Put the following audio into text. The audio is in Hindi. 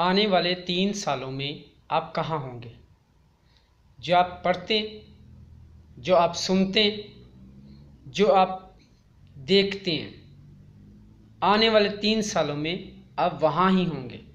आने वाले तीन सालों में आप कहाँ होंगे जो आप पढ़ते जो आप सुनते जो आप देखते हैं आने वाले तीन सालों में आप वहाँ ही होंगे